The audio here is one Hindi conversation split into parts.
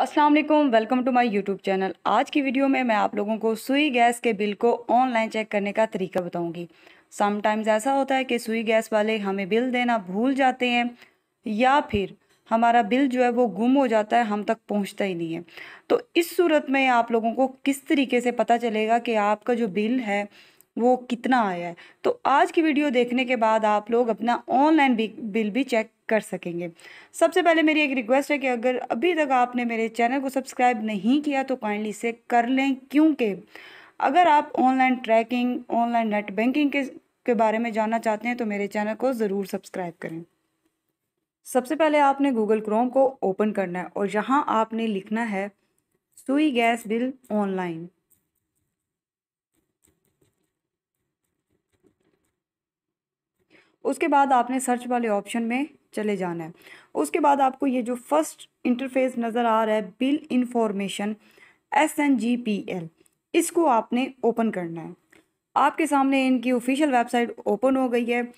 Aslam welcome to my YouTube channel आज की वीडियो में मैं आप लोगों को सुई गैस के बिल को ऑनलाइन चेक करने का तरीका बताऊंगी समटाइम्स ऐसा होता है कि सुई गैस वाले हमें बिल देना भूल जाते हैं या फिर हमारा बिल जो है वो गुम हो जाता है हम तक पहुंचता ही नहीं है तो इस सूरत में आप लोगों को किस तरीके से पता चलेगा कि आपका जो बिल है वो कितना आया है तो आज की वीडियो देखने के बाद आप लोग अपना ऑनलाइन बिल भी चेक कर सकेंगे सबसे पहले मेरी एक रिक्वेस्ट है कि अगर अभी तक आपने मेरे चैनल को सब्सक्राइब नहीं किया तो काइंडली इसे कर लें क्योंकि अगर आप online tracking online net banking के के बारे में जानना चाहते हैं तो मेरे चैनल को ज़रूर सब्सक्राइब करें सबसे पहले आपने गूगल क्रोम को ओपन करना है और यहाँ आपने लिखना है सुई गैस बिल ऑनलाइन उसके बाद आपने सर्च वाले ऑप्शन में चले जाना है उसके बाद आपको ये जो फर्स्ट इंटरफेस नज़र आ रहा है bill information S N G P L इसको आपने ओपन करना है आपके सामने इनकी ऑफिशियल वेबसाइट ओपन हो गई है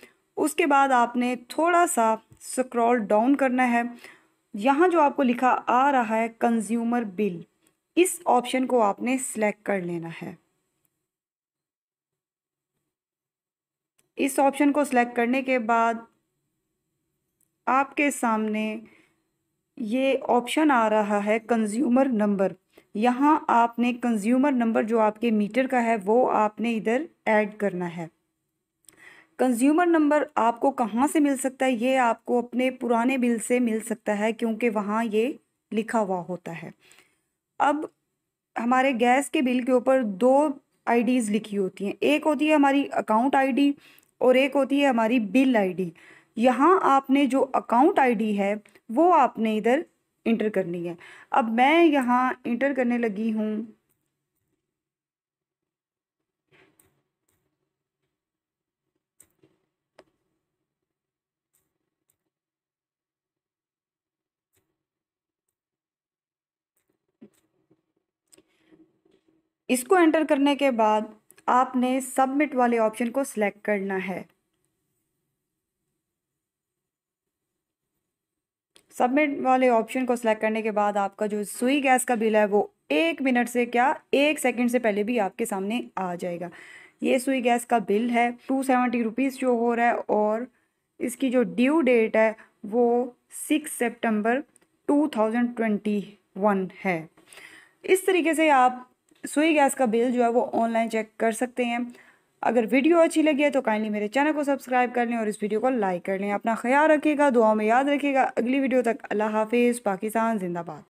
उसके बाद आपने थोड़ा सा स्क्रॉल डाउन करना है यहाँ जो आपको लिखा आ रहा है कंज्यूमर बिल इस ऑप्शन को आपने सेलेक्ट कर लेना है इस ऑप्शन को सिलेक्ट करने के बाद आपके सामने ये ऑप्शन आ रहा है कंज्यूमर नंबर यहाँ आपने कंज्यूमर नंबर जो आपके मीटर का है वो आपने इधर ऐड करना है कंज्यूमर नंबर आपको कहाँ से मिल सकता है ये आपको अपने पुराने बिल से मिल सकता है क्योंकि वहाँ ये लिखा हुआ होता है अब हमारे गैस के बिल के ऊपर दो आईडीज़ लिखी होती हैं एक होती है हमारी अकाउंट आईडी और एक होती है हमारी बिल आईडी यहाँ आपने जो अकाउंट आईडी है वो आपने इधर इंटर करनी है अब मैं यहाँ इंटर करने लगी हूँ इसको एंटर करने के बाद आपने सबमिट वाले ऑप्शन को सिलेक्ट करना है सबमिट वाले ऑप्शन को सिलेक्ट करने के बाद आपका जो सुई गैस का बिल है वो एक मिनट से क्या एक सेकंड से पहले भी आपके सामने आ जाएगा ये सुई गैस का बिल है टू सेवेंटी रुपीज़ जो हो रहा है और इसकी जो ड्यू डेट है वो सिक्स सितंबर टू थाउजेंड ट्वेंटी वन है इस तरीके से आप सुई गैस का बिल जो है वो ऑनलाइन चेक कर सकते हैं अगर वीडियो अच्छी लगी है तो काइंडली मेरे चैनल को सब्सक्राइब कर लें और इस वीडियो को लाइक कर लें अपना ख्याल रखिएगा दुआ में याद रखिएगा अगली वीडियो तक अल्लाह हाफिज़ पाकिस्तान जिंदाबाद